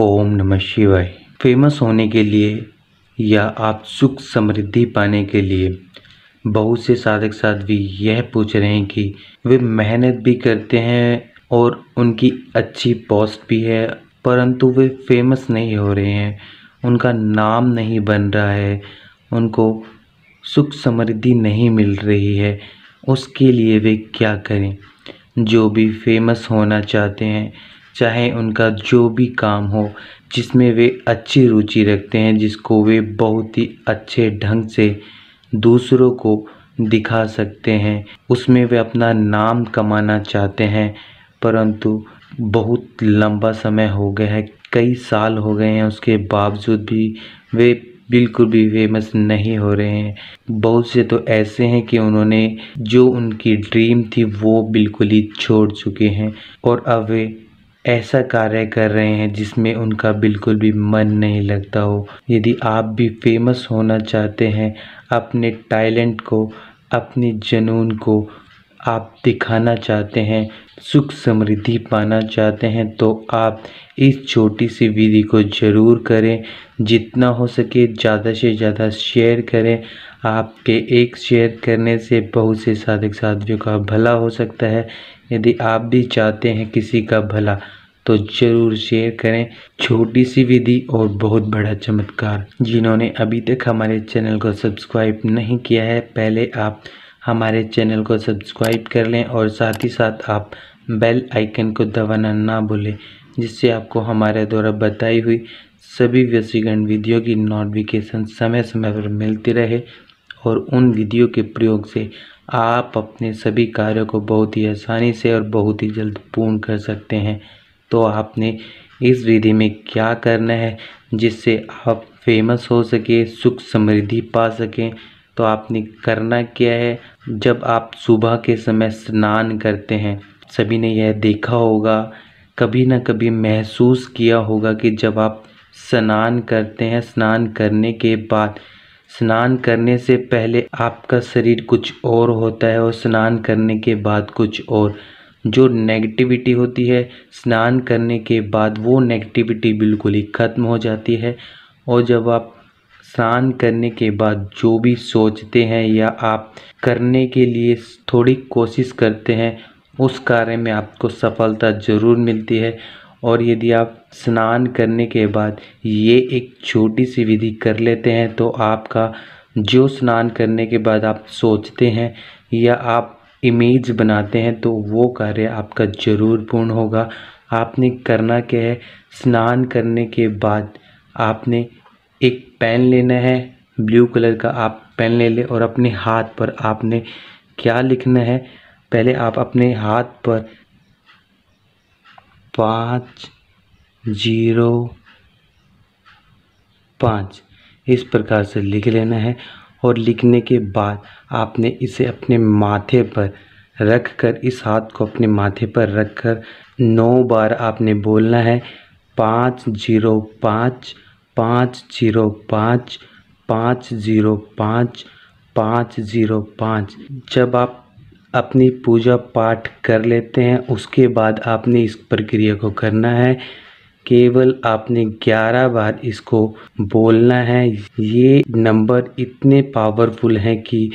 ओम नमः शिवाय फेमस होने के लिए या आप सुख समृद्धि पाने के लिए बहुत से साधक साध्वी यह पूछ रहे हैं कि वे मेहनत भी करते हैं और उनकी अच्छी पोस्ट भी है परंतु वे फेमस नहीं हो रहे हैं उनका नाम नहीं बन रहा है उनको सुख समृद्धि नहीं मिल रही है उसके लिए वे क्या करें जो भी फेमस होना चाहते हैं चाहे उनका जो भी काम हो जिसमें वे अच्छी रुचि रखते हैं जिसको वे बहुत ही अच्छे ढंग से दूसरों को दिखा सकते हैं उसमें वे अपना नाम कमाना चाहते हैं परंतु बहुत लंबा समय हो गया है कई साल हो गए हैं उसके बावजूद भी वे बिल्कुल भी फेमस नहीं हो रहे हैं बहुत से तो ऐसे हैं कि उन्होंने जो उनकी ड्रीम थी वो बिल्कुल ही छोड़ चुके हैं और अब वे ऐसा कार्य कर रहे हैं जिसमें उनका बिल्कुल भी मन नहीं लगता हो यदि आप भी फेमस होना चाहते हैं अपने टैलेंट को अपने जुनून को आप दिखाना चाहते हैं सुख समृद्धि पाना चाहते हैं तो आप इस छोटी सी विधि को ज़रूर करें जितना हो सके ज़्यादा से ज़्यादा शेयर करें आपके एक शेयर करने से बहुत से साधक साधियों का भला हो सकता है यदि आप भी चाहते हैं किसी का भला तो जरूर शेयर करें छोटी सी विधि और बहुत बड़ा चमत्कार जिन्होंने अभी तक हमारे चैनल को सब्सक्राइब नहीं किया है पहले आप हमारे चैनल को सब्सक्राइब कर लें और साथ ही साथ आप बेल आइकन को दबाना ना भूलें जिससे आपको हमारे द्वारा बताई हुई सभी व्यसीगण वीडियो की नोटिफिकेशन समय समय पर मिलती रहे और उन वीडियो के प्रयोग से आप अपने सभी कार्यों को बहुत ही आसानी से और बहुत ही जल्द पूर्ण कर सकते हैं तो आपने इस विधि में क्या करना है जिससे आप फेमस हो सके सुख समृद्धि पा सकें तो आपने करना क्या है जब आप सुबह के समय स्नान करते हैं सभी ने यह देखा होगा कभी ना कभी महसूस किया होगा कि जब आप स्नान करते हैं स्नान करने के बाद स्नान करने से पहले आपका शरीर कुछ और होता है और स्नान करने के बाद कुछ और जो नेगेटिविटी होती है स्नान करने के बाद वो नेगेटिविटी बिल्कुल ही ख़त्म हो जाती है और जब आप स्नान करने के बाद जो भी सोचते हैं या आप करने के लिए थोड़ी कोशिश करते हैं उस कार्य में आपको सफलता ज़रूर मिलती है और यदि आप स्नान करने के बाद ये एक छोटी सी विधि कर लेते हैं तो आपका जो स्नान करने के बाद आप सोचते हैं या आप इमेज बनाते हैं तो वो कार्य आपका जरूर पूर्ण होगा आपने करना क्या है स्नान करने के बाद आपने एक पेन लेना है ब्लू कलर का आप पेन ले लें और अपने हाथ पर आपने क्या लिखना है पहले आप अपने हाथ पर पाँच जीरो पाँच इस प्रकार से लिख लेना है और लिखने के बाद आपने इसे अपने माथे पर रख कर इस हाथ को अपने माथे पर रख कर नौ बार आपने बोलना है पाँच जीरो पाँच पाँच जीरो पाँच पाँच जीरो पाँच पाँच जीरो पाँच जब आप अपनी पूजा पाठ कर लेते हैं उसके बाद आपने इस प्रक्रिया को करना है केवल आपने 11 बार इसको बोलना है ये नंबर इतने पावरफुल हैं कि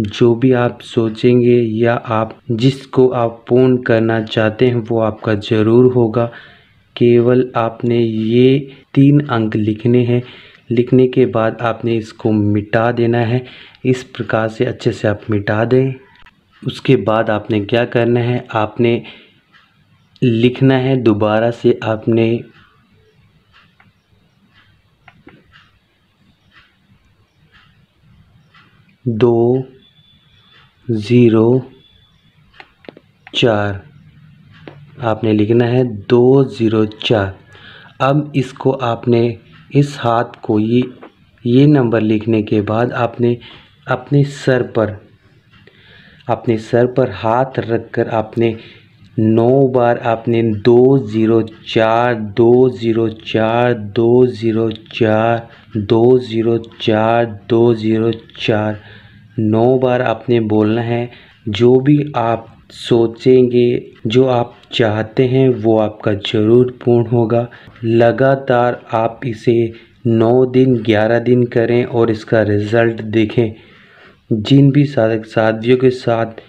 जो भी आप सोचेंगे या आप जिसको आप पूर्ण करना चाहते हैं वो आपका ज़रूर होगा केवल आपने ये तीन अंक लिखने हैं लिखने के बाद आपने इसको मिटा देना है इस प्रकार से अच्छे से आप मिटा दें उसके बाद आपने क्या करना है आपने लिखना है दोबारा से आपने दो ज़ीरो चार आपने लिखना है दो ज़ीरो चार अब इसको आपने इस हाथ को ये ये नंबर लिखने के बाद आपने अपने सर पर अपने सर पर हाथ रखकर आपने नौ बार आपने दो ज़ीरो चार दो ज़ीरो चार दो ज़ीरो चार दो ज़ीरो चार दो ज़ीरो चार नौ बार आपने बोलना है जो भी आप सोचेंगे जो आप चाहते हैं वो आपका ज़रूर पूर्ण होगा लगातार आप इसे नौ दिन ग्यारह दिन करें और इसका रिज़ल्ट देखें जिन भी साधक साधियों के साथ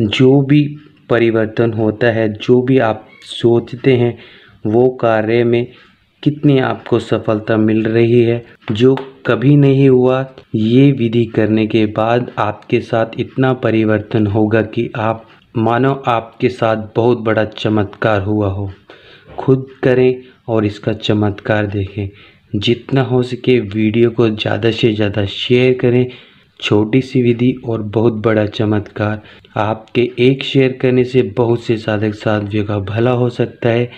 जो भी परिवर्तन होता है जो भी आप सोचते हैं वो कार्य में कितनी आपको सफलता मिल रही है जो कभी नहीं हुआ ये विधि करने के बाद आपके साथ इतना परिवर्तन होगा कि आप मानो आपके साथ बहुत बड़ा चमत्कार हुआ हो खुद करें और इसका चमत्कार देखें जितना हो सके वीडियो को ज़्यादा से ज़्यादा शेयर करें छोटी सी विधि और बहुत बड़ा चमत्कार आपके एक शेयर करने से बहुत से साधक साधवियों का भला हो सकता है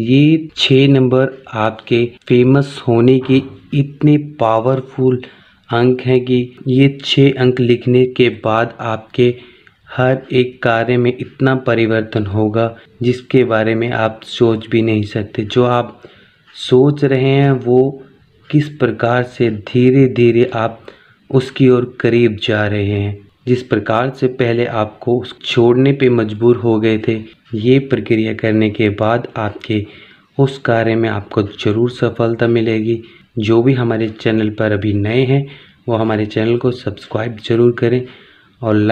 ये छः नंबर आपके फेमस होने के इतने पावरफुल अंक हैं कि ये छः अंक लिखने के बाद आपके हर एक कार्य में इतना परिवर्तन होगा जिसके बारे में आप सोच भी नहीं सकते जो आप सोच रहे हैं वो किस प्रकार से धीरे धीरे आप उसकी ओर करीब जा रहे हैं जिस प्रकार से पहले आपको छोड़ने पे मजबूर हो गए थे ये प्रक्रिया करने के बाद आपके उस कार्य में आपको ज़रूर सफलता मिलेगी जो भी हमारे चैनल पर अभी नए हैं वो हमारे चैनल को सब्सक्राइब ज़रूर करें और लाइक